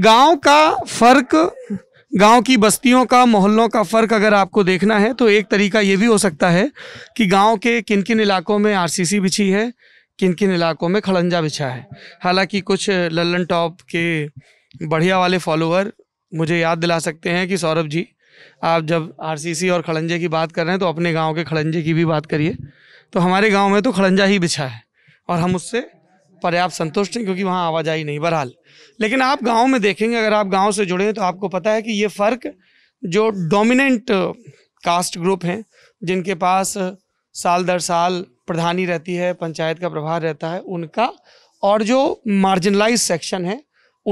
गांव का फर्क गांव की बस्तियों का मोहल्लों का फ़र्क अगर आपको देखना है तो एक तरीका ये भी हो सकता है कि गांव के किन किन इलाकों में आरसीसी बिछी है किन किन इलाकों में खड़ंजा बिछा है हालांकि कुछ लल्लन टॉप के बढ़िया वाले फॉलोअर मुझे याद दिला सकते हैं कि सौरभ जी आप जब आर और खड़ंजे की बात कर रहे हैं तो अपने गाँव के खड़ंजे की भी बात करिए तो हमारे गाँव में तो खड़ंजा ही बिछा है और हम उससे पर्याप्त संतुष्ट हैं क्योंकि वहाँ आवाजाही नहीं बहरहाल लेकिन आप गाँव में देखेंगे अगर आप गाँव से जुड़े हैं तो आपको पता है कि ये फ़र्क जो डोमिनेंट कास्ट ग्रुप हैं जिनके पास साल दर साल प्रधानी रहती है पंचायत का प्रभार रहता है उनका और जो मार्जिनलाइज सेक्शन है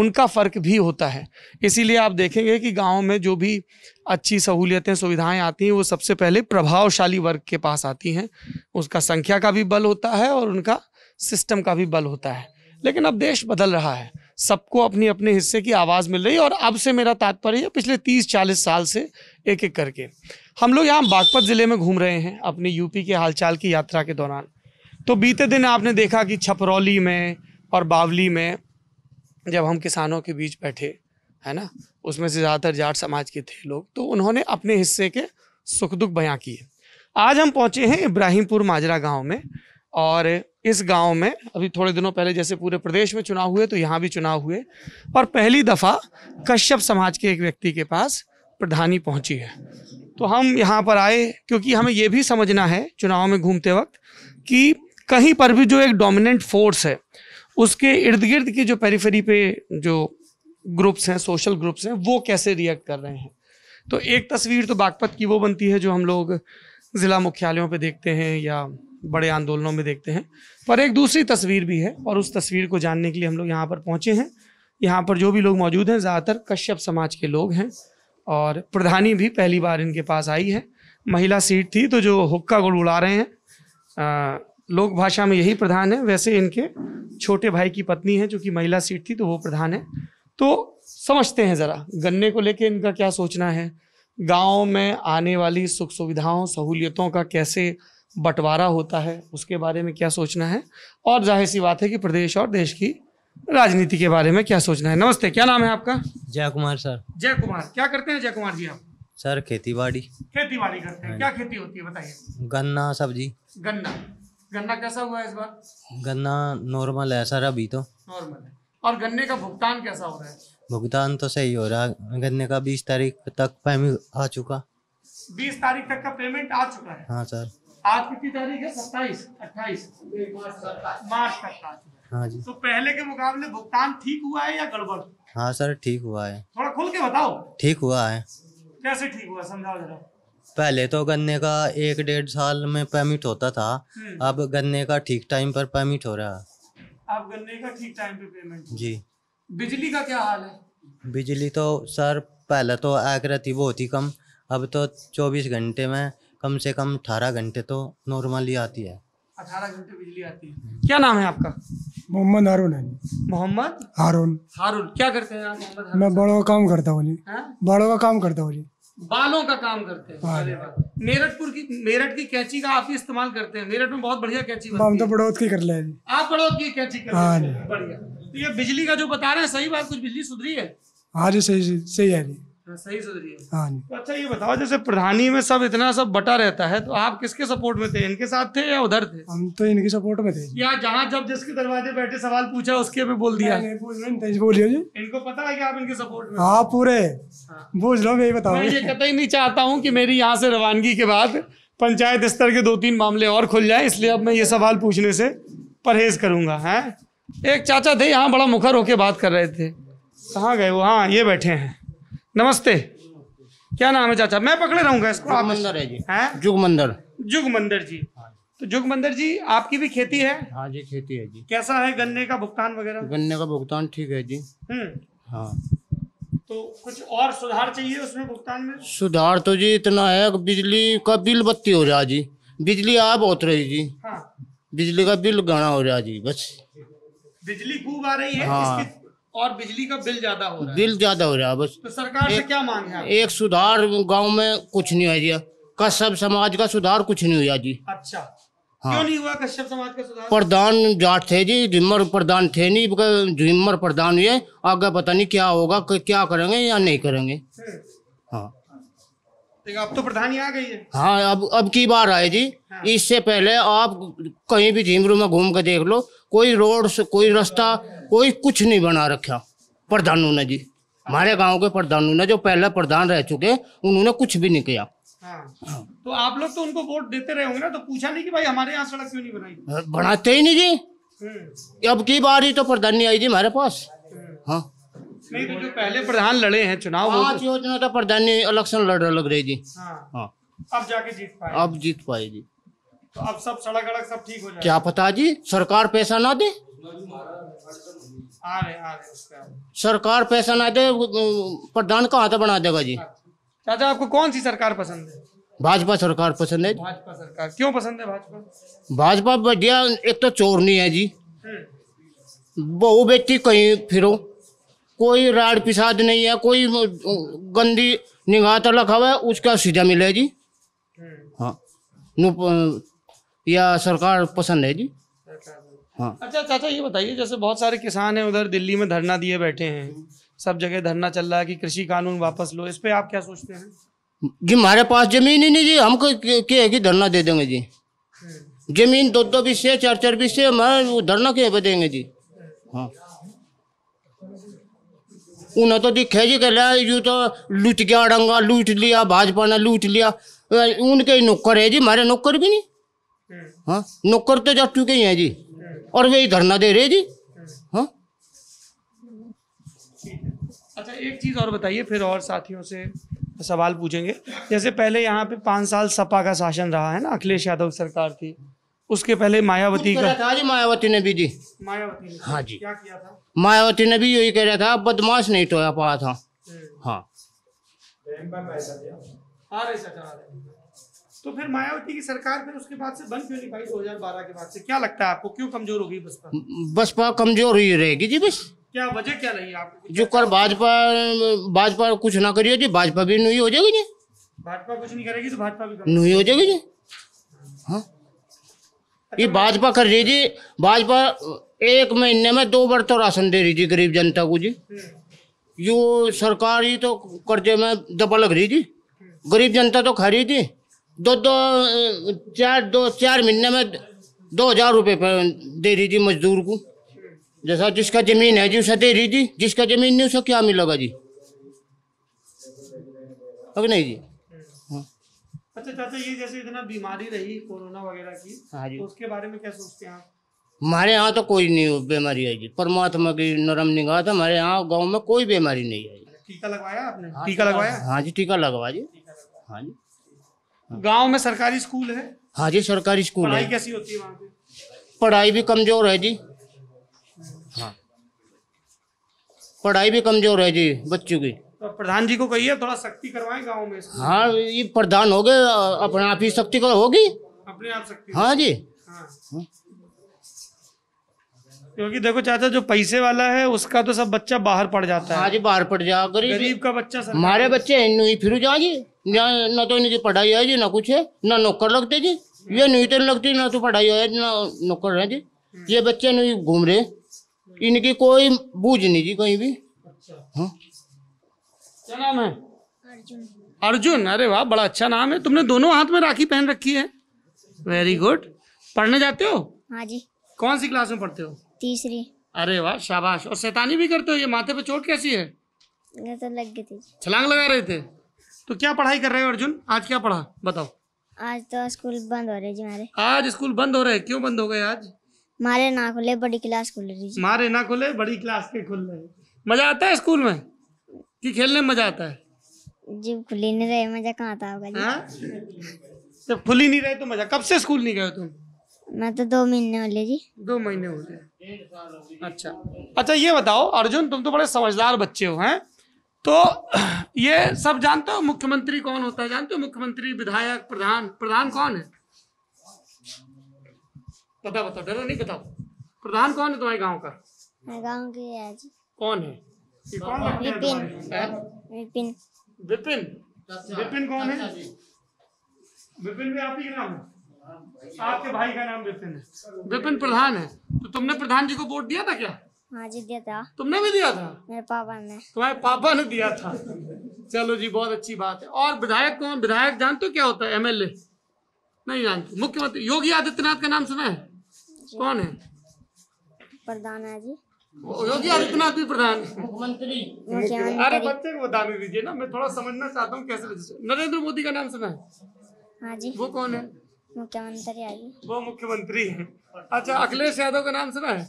उनका फ़र्क भी होता है इसीलिए आप देखेंगे कि गाँव में जो भी अच्छी सहूलियतें सुविधाएं आती हैं वो सबसे पहले प्रभावशाली वर्ग के पास आती हैं उसका संख्या का भी बल होता है और उनका सिस्टम का भी बल होता है लेकिन अब देश बदल रहा है सबको अपनी अपने हिस्से की आवाज़ मिल रही है और अब से मेरा तात्पर्य है पिछले 30-40 साल से एक एक करके हम लोग यहाँ बागपत ज़िले में घूम रहे हैं अपनी यूपी के हालचाल की यात्रा के दौरान तो बीते दिन आपने देखा कि छपरौली में और बावली में जब हम किसानों के बीच बैठे है ना उसमें से ज़्यादातर जाट समाज के थे लोग तो उन्होंने अपने हिस्से के सुख दुख बयाँ किए आज हम पहुँचे हैं इब्राहिमपुर माजरा गाँव में और इस गांव में अभी थोड़े दिनों पहले जैसे पूरे प्रदेश में चुनाव हुए तो यहाँ भी चुनाव हुए और पहली दफ़ा कश्यप समाज के एक व्यक्ति के पास प्रधानी पहुँची है तो हम यहाँ पर आए क्योंकि हमें ये भी समझना है चुनाव में घूमते वक्त कि कहीं पर भी जो एक डोमिनेंट फोर्स है उसके इर्द गिर्द की जो पेरीफेरी पे जो ग्रुप्स हैं सोशल ग्रुप्स हैं वो कैसे रिएक्ट कर रहे हैं तो एक तस्वीर तो बागपत की वो बनती है जो हम लोग ज़िला मुख्यालयों पे देखते हैं या बड़े आंदोलनों में देखते हैं पर एक दूसरी तस्वीर भी है और उस तस्वीर को जानने के लिए हम लोग यहाँ पर पहुँचे हैं यहाँ पर जो भी लोग मौजूद हैं ज़्यादातर कश्यप समाज के लोग हैं और प्रधानी भी पहली बार इनके पास आई है महिला सीट थी तो जो हुक्का गुड़ उड़ा रहे हैं लोक भाषा में यही प्रधान है वैसे इनके छोटे भाई की पत्नी है जो कि महिला सीट थी तो वो प्रधान है तो समझते हैं ज़रा गन्ने को लेके इनका क्या सोचना है गाँव में आने वाली सुख सुविधाओं सहूलियतों का कैसे बंटवारा होता है उसके बारे में क्या सोचना है और जाहिर सी बात है कि प्रदेश और देश की राजनीति के बारे में क्या सोचना है नमस्ते क्या नाम है आपका जय कुमार सर जय कुमार क्या करते हैं जय कुमार जी आप सर खेती बाड़ी खेती बाड़ी करते हैं हाँ क्या खेती होती है बताइए गन्ना सब्जी गन्ना गन्ना कैसा हुआ है इस बार गन्ना नॉर्मल है सर अभी तो नॉर्मल है और गन्ने का भुगतान कैसा हो रहा है भुगतान तो सही हो रहा है गन्ने का बीस तारीख तक पेमेंट आ चुका बीस तारीख तक का पेमेंट आ चुका है हाँ सर आज कितनी तारीख है सत्ताईस अट्ठाईस मार्च सत्ताईस हाँ जी तो पहले के मुकाबले भुगतान ठीक हुआ है या गड़बड़ हाँ सर ठीक हुआ है थोड़ा खुल के बताओ ठीक हुआ है कैसे ठीक हुआ समझाओ जरा पहले तो गन्ने का एक डेढ़ साल में पेमिट होता था हम्म। अब गन्ने का ठीक टाइम पर पेमिट हो रहा है अब गन्ने का ठीक टाइम पे पेमेंट जी बिजली का क्या हाल है बिजली तो सर पहले तो आकृति बहुत ही कम अब तो 24 घंटे में कम से कम अठारह घंटे तो नॉर्मली आती है अठारह घंटे बिजली आती है क्या नाम है आपका मोहम्मद हारून है मोहम्मद हारून हारून क्या करते हैं आप मैं बड़ों का काम करता हूँ जी हाँ? बड़ों का काम करता हूँ जी बालों का काम करते हैं हाँ मेरठपुर की मेरठ की कैंची का आप ही इस्तेमाल करते हैं मेरठ में बहुत बढ़िया कैंची है तो बड़ौद की कर ले आप बड़ौद की कैंची कर हाँ बढ़िया तो ये बिजली का जो बता रहे हैं सही बात कुछ बिजली सुधरी है हाँ जी सही सही है जी हाँ, सही जरूरी हाँ जी तो अच्छा ये बताओ जैसे प्रधानी में सब इतना सब बटा रहता है तो आप किसके सपोर्ट में थे इनके साथ थे या उधर थे हम तो इनके सपोर्ट में थे या जहाँ जब जिसके दरवाजे बैठे सवाल पूछा उसके भी बोल दिया बोलियो जी इनको पता है कि आप इनके सपोर्ट में हाँ पूरे हाँ। बोझ लो यही बताओ मैं ये कतई नहीं चाहता हूँ की मेरी यहाँ से रवानगी के बाद पंचायत स्तर के दो तीन मामले और खुल जाए इसलिए अब मैं ये सवाल पूछने से परहेज करूंगा है एक चाचा थे यहाँ बड़ा मुखर होके बात कर रहे थे कहाँ गए वो हाँ ये बैठे हैं नमस्ते क्या नाम है चाचा मैं पकड़े रहूंगा इसको आप मंदिर है जी हैं जुग मंदिर जुग मंदिर हाँ जी तो जुग मंदिर जी आपकी भी खेती है हाँ जी खेती है जी कैसा है गन्ने का भुगतान वगैरह गन्ने का भुगतान ठीक है जी हम्म। हाँ तो कुछ और सुधार चाहिए उसमें भुगतान में सुधार तो जी इतना है बिजली का बिल बत्ती हो रहा जी बिजली आप बहुत रही जी हाँ। बिजली का बिल गाना हो रहा जी बस बिजली खूब आ रही है हाँ। इसकी और बिजली का बिल ज्यादा हो रहा है बिल ज्यादा हो रहा है बस तो सरकार से क्या मांग है एक सुधार गांव में कुछ नहीं है जी कश्यप समाज का सुधार कुछ नहीं हुआ जी अच्छा हाँ। क्यों नहीं हुआ कश्यप समाज का सुधार प्रधान जाट थे जी जिम्मर प्रधान थे नहीं जिम्मर प्रधान हुए आगे पता नहीं क्या होगा क्या करेंगे या नहीं करेंगे हम्म। हाँ अब तो प्रधानी आ गई है हाँ अब अब की बार आए जी हाँ। इससे पहले आप कहीं भी झीमरू में घूम के देख लो कोई रोड कोई रास्ता कोई कुछ नहीं बना रखा प्रधानों ने जी हमारे गांव के प्रधानों ने जो पहले प्रधान रह चुके उन्होंने कुछ भी नहीं किया हाँ। तो आप लोग तो उनको वोट देते रहे होंगे ना तो पूछा नहीं कि भाई हमारे यहाँ सड़क क्यों नहीं बनाई बनाते ही नहीं जी हम्म। अब की बार ही तो प्रधान नहीं आई जी हमारे पास हम्म। हाँ नहीं तो जो पहले प्रधान लड़े हैं चुनाव पांच तो। योजना तो प्रधान इलेक्शन लड़ लग रही जी हाँ।, हाँ। अब जाके जीत पाए अब जीत पाए जी तो अब सब सड़क अड़क सब ठीक हो जाए क्या पता जी सरकार पैसा ना दे सरकार पैसा ना दे प्रधान कहाँ से बना देगा जी चाचा आपको कौन सी सरकार पसंद है भाजपा सरकार पसंद है भाजपा सरकार क्यों पसंद है भाजपा भाजपा बढ़िया एक तो चोर नहीं है जी हम्म। बहु बेटी कहीं फिरो कोई राड पिसाद नहीं है कोई गंदी निगाह तो रखा हुआ है उसका सीधा मिले जी हम्म। हाँ या सरकार पसंद है जी हाँ अच्छा चाचा ये बताइए जैसे बहुत सारे किसान हैं उधर दिल्ली में धरना दिए बैठे हैं सब जगह धरना चल रहा है कि कृषि कानून वापस लो इस पर आप क्या सोचते हैं जी हमारे पास जमीन ही नहीं जी हमको क्या है कि धरना दे देंगे जी जमीन दो दो बीस से चार चार बीस से हमारे वो धरना क्या देंगे जी हाँ उन्हें तो दिखे जी कर यू तो लूट गया डंगा लूट लिया भाजपा ने लूट लिया उनके नौकर है जी हमारे नौकर भी नहीं हम्म। हाँ नौकर तो जाटू के ही हैं जी और वे धरना दे रहे जी हाँ अच्छा एक चीज़ और बताइए फिर और साथियों से सवाल पूछेंगे जैसे पहले यहाँ पे पांच साल सपा का शासन रहा है ना अखिलेश यादव सरकार थी उसके पहले मायावती का था जी मायावती ने भी जी मायावती हाँ जी क्या किया था मायावती ने भी यही कह रहा था बदमाश नहीं तो पाया था हम्म। हाँ पैसा दिया आ रहे सरकार तो फिर मायावती की सरकार फिर उसके बाद से बंद क्यों नहीं पाई दो हजार बारह के बाद से क्या लगता है आपको क्यों कमजोर होगी बसपा बसपा कमजोर ही रहेगी जी बस क्या वजह क्या रही आपको जो कर भाजपा भाजपा कुछ ना करिए जी भाजपा भी नहीं हो जाएगी जी भाजपा कुछ नहीं करेगी तो भाजपा भी नहीं हो जाएगी जी हाँ। अच्छा, ये भाजपा कर रही जी भाजपा एक महीने में दो बार तो राशन दे रही जी गरीब जनता को जी यो सरकार ही तो कर्जे में दबा लग रही जी गरीब जनता तो खा रही थी दो दो चार दो चार महीने में दो हजार रुपये दे थी मजदूर को जैसा जिसका जमीन है जी उसे दे रही थी जिसका जमीन नहीं उसे क्या मिलेगा जी अब नहीं जी हाँ। अच्छा ये जैसे इतना बीमारी रही कोरोना वगैरह की हाँ जी तो उसके बारे में क्या सोचते हैं हमारे यहाँ तो कोई नहीं बीमारी आई जी परमात्मा की नरम निगाह था तो हमारे यहाँ गांव में कोई बीमारी नहीं आई टीका लगवाया आपने हाँ टीका लगवाया हाँ जी टीका लगवा जी हाँ जी हाँ। गांव में सरकारी स्कूल है हाँ जी सरकारी स्कूल पढ़ाई है कैसी होती है वहाँ पढ़ाई भी कमजोर है जी हाँ पढ़ाई भी कमजोर है जी बच्चों की तो प्रधान जी को कहिए थोड़ा सख्ती करवाएं गांव में हाँ ये प्रधान हो गए अपने आप ही सख्ती होगी अपने आप सख्ती हाँ जी हाँ। हाँ क्योंकि देखो चाचा जो पैसे वाला है उसका तो सब बच्चा बाहर पड़ जाता है आज बाहर पड़ जा गरीब गरीब का बच्चा हमारे बच्चे फिर जाएगी न तो इनकी पढ़ाई है जी ना कुछ है ना नौकर लगते जी ये नहीं तो लगती ना तो पढ़ाई है ना नौकर है जी ये बच्चे नहीं घूम रहे इनकी कोई बूझ नहीं जी कहीं भी अच्छा हाँ। नाम है अर्जुन अरे वाह बड़ा अच्छा नाम है तुमने दोनों हाथ में राखी पहन रखी है वेरी गुड पढ़ने जाते हो हाँ जी कौन सी क्लास में पढ़ते हो तीसरी अरे वाह शाबाश और शैतानी भी करते हो ये माथे पे चोट कैसी है तो लग गई थी छलांग लगा रहे थे तो क्या पढ़ाई कर रहे हो अर्जुन आज क्या पढ़ा बताओ आज तो स्कूल बंद हो रहे जी हमारे आज स्कूल बंद हो रहे क्यों बंद हो गए आज मारे ना खुले बड़ी क्लास खुल रही मारे ना खुले बड़ी क्लास के खुल रहे मजा आता है स्कूल में कि खेलने मजा आता है जी खुली नहीं रहे मजा कहाँ आता होगा हाँ? जब खुली नहीं रहे तो मजा कब से स्कूल नहीं गए तुम मैं तो दो महीने हो जी दो महीने हो गए अच्छा अच्छा ये बताओ अर्जुन तुम तो बड़े समझदार बच्चे हो हैं तो ये सब जानते हो मुख्यमंत्री कौन होता है जानते हो मुख्यमंत्री विधायक प्रधान प्रधान कौन है पता बताओ डरो नहीं बताओ प्रधान कौन है तुम्हारे गांव का गांव के कौन है विपिन विपिन विपिन विपिन कौन है विपिन भी आप ही नाम है आपके भाई का नाम विपिन है विपिन प्रधान है तो तुमने प्रधान जी को वोट दिया था क्या हाँ जी दिया था तुमने भी दिया था मेरे पापा ने तुम्हारे पापा ने दिया था चलो जी बहुत अच्छी बात है और विधायक कौन विधायक जानते हो क्या होता है एमएलए नहीं जानते मुख्यमंत्री योगी आदित्यनाथ का नाम सुना है कौन है प्रधान है जी योगी आदित्यनाथ भी प्रधान मुख्यमंत्री अरे बच्चे को बता दीजिए ना मैं थोड़ा समझना चाहता हूँ कैसे नरेंद्र मोदी का नाम सुना है हाँ जी वो कौन है मुख्यमंत्री आई वो मुख्यमंत्री है अच्छा अखिलेश यादव का नाम सुना है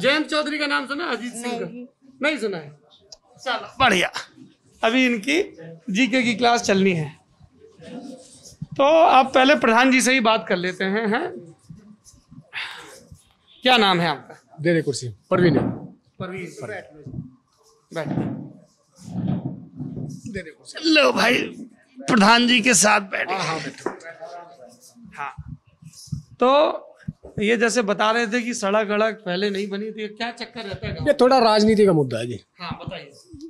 जयंत चौधरी का नाम सुना है अजीत सिंह का नहीं सुना है चलो बढ़िया अभी इनकी जीके की क्लास चलनी है तो आप पहले प्रधान जी से ही बात कर लेते हैं हैं क्या नाम है आपका दे दे कुर्सी परवीन परवीन बैठ दे दे कुर्सी लो भाई प्रधान जी के साथ बैठ हाँ, हाँ बैठो था तो ये जैसे बता रहे थे कि सड़क अड़क पहले नहीं बनी थी क्या चक्कर रहता है ये थोड़ा राजनीति का मुद्दा है जी हाँ बताइए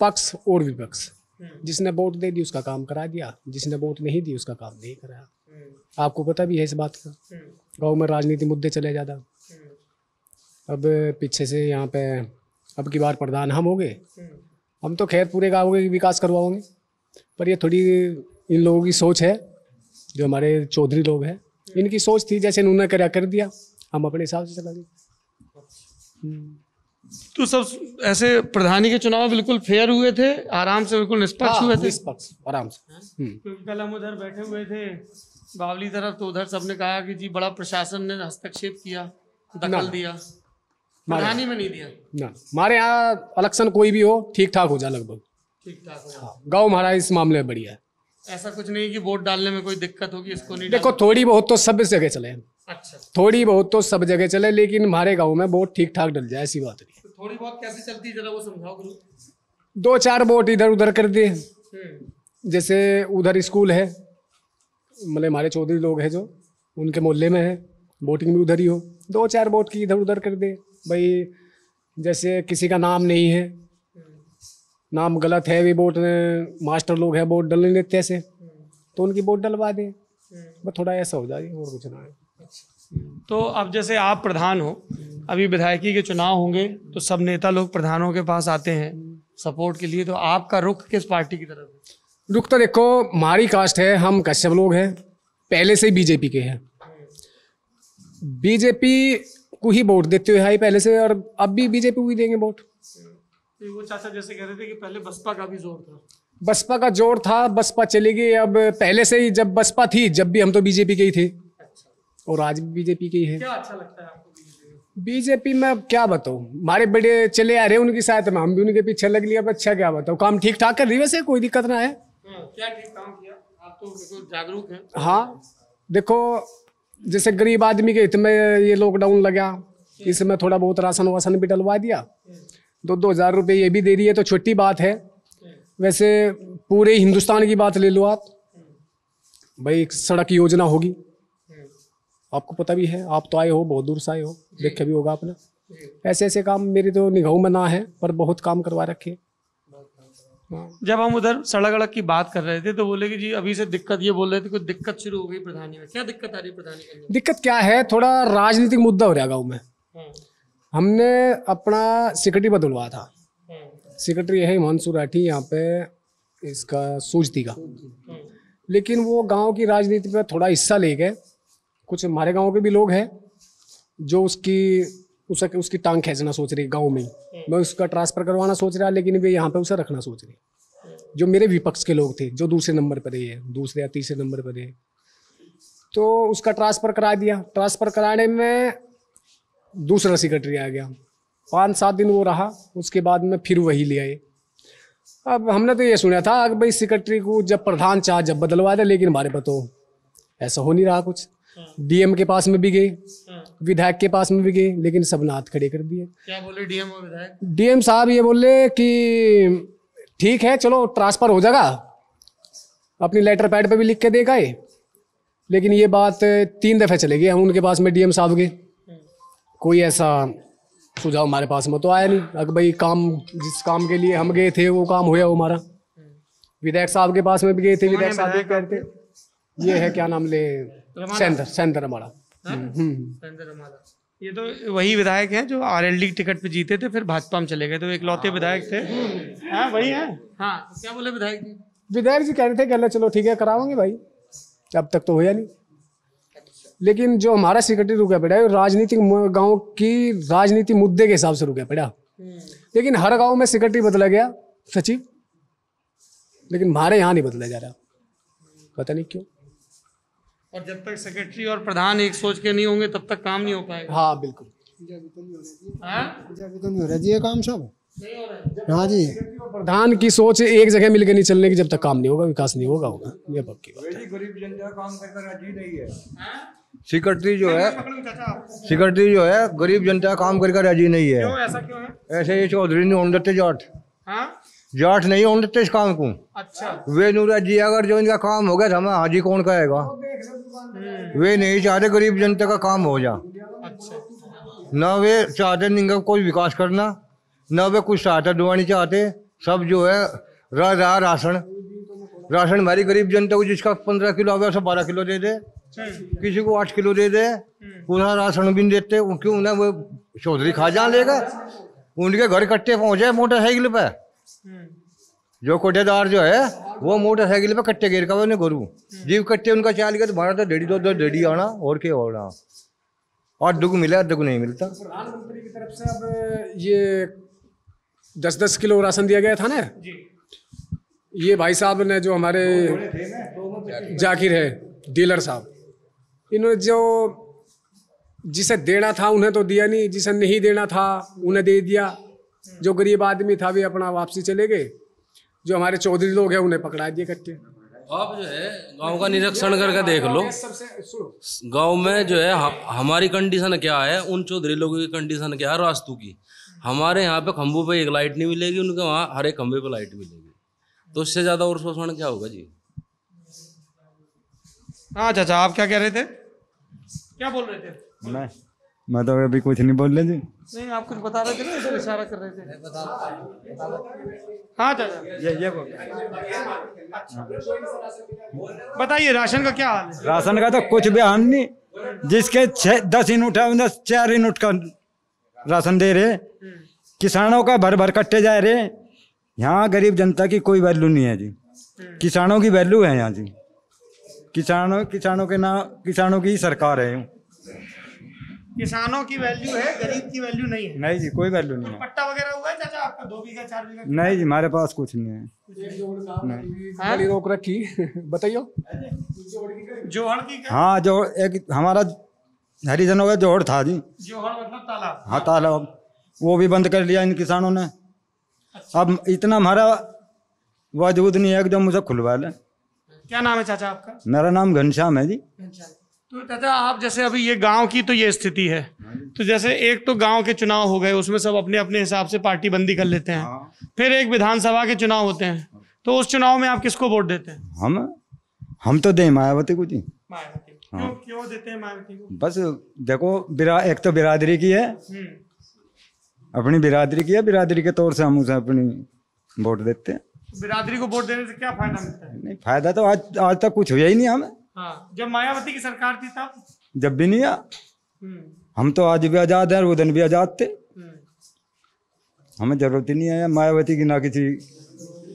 पक्ष और विपक्ष हम्म। जिसने वोट दे दी उसका काम करा दिया जिसने वोट नहीं दी उसका काम नहीं कराया हम्म। आपको पता भी है इस बात का हम्म। गांव में राजनीति मुद्दे चले ज़्यादा अब पीछे से यहाँ पे अब की बार प्रधान हम हो गए हम तो खैर पूरे गाँव के विकास करवाओगे पर ये थोड़ी इन लोगों की सोच है जो हमारे चौधरी लोग हैं इनकी सोच थी जैसे उन्होंने करा कर दिया हम अपने हिसाब से चला गए तो सब ऐसे प्रधानी के चुनाव बिल्कुल फेयर हुए थे आराम से बिल्कुल निष्पक्ष हाँ, हुए थे निष्पक्ष आराम से हाँ? हम्म। तो कल हम उधर बैठे हुए थे बावली तरफ तो उधर सबने कहा कि जी बड़ा प्रशासन ने हस्तक्षेप किया दखल दिया प्रधानी में नहीं दिया ना हमारे यहाँ इलेक्शन कोई भी हो ठीक ठाक हो जाए लगभग ठीक ठाक हो हाँ, गाँव हमारा इस मामले में बढ़िया है ऐसा कुछ नहीं कि वोट डालने में कोई दिक्कत होगी इसको नहीं देखो थोड़ी बहुत तो सब जगह चले अच्छा थोड़ी बहुत तो सब जगह चले लेकिन हमारे गांव में वोट ठीक ठाक डल जाए ऐसी बात नहीं तो थोड़ी बहुत कैसे चलती है वो समझाओ दो चार वोट इधर उधर कर दिए हम्म। जैसे उधर स्कूल है मतलब हमारे चौधरी लोग हैं जो उनके मोहल्ले में है वोटिंग भी उधर ही हो दो चार वोट की इधर उधर कर दे भाई जैसे किसी का नाम नहीं है नाम गलत है भी वोट मास्टर लोग हैं वोट डलने लेते ऐसे तो उनकी वोट डलवा दें हम्म। बस थोड़ा ऐसा हो जाए और कुछ ना है तो अब जैसे आप प्रधान हो अभी विधायकी के चुनाव होंगे तो सब नेता लोग प्रधानों के पास आते हैं सपोर्ट के लिए तो आपका रुख किस पार्टी की तरफ रुख तो देखो हमारी कास्ट है हम कश्यप लोग हैं पहले से ही बीजेपी के हैं हम्म। बीजेपी को ही वोट देते हुए हाई पहले से और अब भी बीजेपी को ही देंगे वोट वो चाचा जैसे कह रहे थे कि पहले बसपा का भी जोर था बसपा का जोर था बसपा चली गई अब पहले से ही जब बसपा थी जब भी हम तो बीजेपी के ही थे अच्छा। और आज भी बीजेपी के ही है क्या अच्छा लगता है आपको बीजेपी में क्या बताऊँ हमारे बड़े चले आ रहे हैं उनके साथ में हम भी उनके पीछे लग लिया अब अच्छा क्या बताओ काम ठीक ठाक कर रही वैसे कोई दिक्कत ना है हाँ, क्या ठीक काम किया आप तो जागरूक हैं हाँ देखो जैसे गरीब आदमी के हित में ये लॉकडाउन लगा इसमें थोड़ा बहुत राशन वासन भी डलवा दिया दो दो हज़ार रुपये ये भी दे रही है तो छोटी बात है वैसे पूरे हिंदुस्तान की बात ले लो आप भाई एक सड़क योजना होगी आपको पता भी है आप तो आए हो बहुत दूर से आए हो देखे भी होगा आपने ऐसे ऐसे काम मेरे तो निगाह में ना है पर बहुत काम करवा रखे हाँ। जब हम उधर सड़क अड़क की बात कर रहे थे तो बोले कि जी अभी से दिक्कत ये बोल रहे थे कोई दिक्कत शुरू हो गई प्रधानी में क्या दिक्कत आ रही है प्रधानी दिक्कत क्या है थोड़ा राजनीतिक मुद्दा हो रहा है गाँव में हाँ। हमने अपना सेक्रेटरी बदलवा था सेक्रेटरी है मानसूर राठी यहाँ पे इसका सूझती का हम्म। लेकिन वो गांव की राजनीति पर थोड़ा हिस्सा ले गए कुछ हमारे गांव के भी लोग हैं जो उसकी उसे उसकी टांग खेचना सोच रही गांव में हम्म। मैं उसका ट्रांसफर करवाना सोच रहा लेकिन वे यहाँ पे उसे रखना सोच रही जो मेरे विपक्ष के लोग थे जो दूसरे नंबर पर है दूसरे या तीसरे नंबर पर है तो उसका ट्रांसफर करा दिया ट्रांसफर कराने में दूसरा सेक्रेटरी आ गया पाँच सात दिन वो रहा उसके बाद में फिर वही ले आए अब हमने तो ये सुना था कि भाई सेक्रेटरी को जब प्रधान चाह जब बदलवा दे लेकिन हमारे बताओ तो ऐसा हो नहीं रहा कुछ डीएम हाँ। के पास में भी गए हाँ। विधायक के पास में भी गए लेकिन सब नाथ खड़े कर दिए क्या बोले डीएम और विधायक डीएम साहब ये बोले कि ठीक है चलो ट्रांसफर हो जाएगा अपनी लेटर पैड पे भी लिख के देगा गए लेकिन ये बात तीन दफ़े चले गए हम उनके पास में डीएम साहब गए कोई ऐसा सुझाव हमारे पास में तो आया नहीं अगर भाई काम जिस काम के लिए हम गए थे वो काम हुआ हमारा विधायक साहब के पास में भी गए थे विधायक साहब भी ये है क्या नाम ले तो सेंटर सेंटर हाँ? हम्म, हम्म। हमारा ये तो वही विधायक है जो आर एल डी टिकट पे जीते थे फिर भाजपा में चले गए तो लौते हाँ। विधायक थे हाँ वही है हाँ तो क्या बोले विधायक जी विधायक जी कह रहे थे कहना चलो ठीक है कराओगे भाई अब तक तो हुआ नहीं लेकिन जो हमारा सेक्रेटरी रुका पड़ा है राजनीतिक गाँव की राजनीति मुद्दे के हिसाब से रुका पड़ा लेकिन हर गाँव में सेक्रेटरी बदला गया सचिव लेकिन हमारे यहाँ नहीं बदला जा रहा पता नहीं क्यों और जब तक सेक्रेटरी और प्रधान एक सोच के नहीं होंगे तब तक काम नहीं हो पाएगा हाँ बिल्कुल हाँ? जी ये काम सब हाँ जी प्रधान की सोच एक जगह मिलकर नहीं चलने की जब तक काम नहीं होगा विकास नहीं होगा होगा ये पक्की गरीब जनता काम करके राजी नहीं है हाँ? जो है सिक्योरिटी जो है गरीब जनता काम करके राजी नहीं है क्यों ऐसा क्यों है ऐसे ही चौधरी नहीं होने देते जाट हाँ? जाट नहीं होने देते इस काम को अच्छा वे नूरा जी अगर जो इनका काम हो गया तो हमें हाजी कौन कहेगा हम्म। वे नहीं चाहते गरीब जनता का काम हो जा अच्छा। ना वे चाहते कोई विकास करना न वे कुछ सहायता दुआनी चाहते सब जो है रह रहा राशन राशन हमारी गरीब जनता को जिसका पंद्रह किलो आवे सब बारह किलो दे दे किसी को आठ किलो दे दे पूरा राशन भी नहीं देते क्यों उन्हें वो चौधरी खा जा लेगा उनके घर कट्टे पहुंचे मोटरसाइकिल पे जो कोटेदार जो है वो मोटरसाइकिल पे कट्टे गिर का उन्हें गुरु जीव कट्टे उनका चाल गया तो भारत तो डेढ़ी दो दो डेढ़ी आना और क्या होना और दुख मिला दुख नहीं मिलता प्रधानमंत्री की तरफ से अब ये दस दस किलो राशन दिया गया था ना ये भाई साहब ने जो हमारे जाकिर है डीलर साहब इन्होंने जो जिसे देना था उन्हें तो दिया नहीं जिसे नहीं देना था उन्हें दे दिया जो गरीब आदमी था भी अपना वापसी चले गए जो हमारे चौधरी लोग हैं उन्हें पकड़ा दिए इकट्ठे आप जो है गांव का निरीक्षण करके देख लो गांव में जो है हमारी कंडीशन क्या है उन चौधरी लोगों की कंडीशन क्या है रास्तों की हमारे यहाँ पे खम्भों पे एक लाइट नहीं मिलेगी उनके वहाँ हर एक खम्भे पे लाइट मिलेगी तो उससे ज़्यादा और शोषण क्या होगा जी हाँ चाचा आप क्या कह रहे थे क्या बोल रहे थे मैं मैं तो अभी कुछ नहीं बोल रहे थे नहीं आप कुछ बता रहे थे ना इधर इशारा कर रहे थे हाँ चाचा ये ये बताइए राशन का क्या हाल है राशन का तो कुछ भी हाल नहीं जिसके छह दस इन उठा दस चार इन उठ का राशन दे रहे किसानों का भर भर कट्टे जा रहे यहाँ गरीब जनता की कोई वैल्यू नहीं है जी किसानों की वैल्यू है यहाँ जी किसानों किसानों के नाम किसानों की सरकार है किसानों की वैल्यू है गरीब की वैल्यू नहीं है नहीं जी कोई वैल्यू नहीं है तो पट्टा वगैरह हुआ है चाचा आपका दो बीघा चार बीघा नहीं जी हमारे पास कुछ नहीं है नहीं हाँ? रोक रखी बताइयो जोहड़ की हाँ जो एक हमारा हरिजन हो गया था जी मतलब हाँ ताला वो भी बंद कर लिया इन किसानों ने अच्छा। अब इतना हमारा वजूद नहीं है एकदम मुझे खुलवा लें क्या नाम है चाचा आपका मेरा नाम घनश्याम है जी तो चाचा आप जैसे अभी ये गांव की तो ये स्थिति है हाँ तो जैसे एक तो गांव के चुनाव हो गए उसमें सब अपने अपने हिसाब से पार्टी बंदी कर लेते हैं हाँ। फिर एक विधानसभा के चुनाव होते हैं तो उस चुनाव में आप किसको वोट देते हैं हम हम तो दें मायावती को जी मायावती हाँ। क्यों देते हैं मालती को बस देखो बिरा एक तो बिरादरी की है हम्म। अपनी बिरादरी की है बिरादरी के तौर से हम उसे अपनी वोट देते हैं बिरादरी को वोट देने से क्या फायदा मिलता है नहीं फायदा तो आज आज तक कुछ हुआ ही नहीं हमें हाँ, जब मायावती की सरकार थी तब जब भी नहीं हम्म। हम तो आज भी आजाद हैं वो दिन भी आजाद थे हम्म। हमें जरूरत ही नहीं है मायावती की ना किसी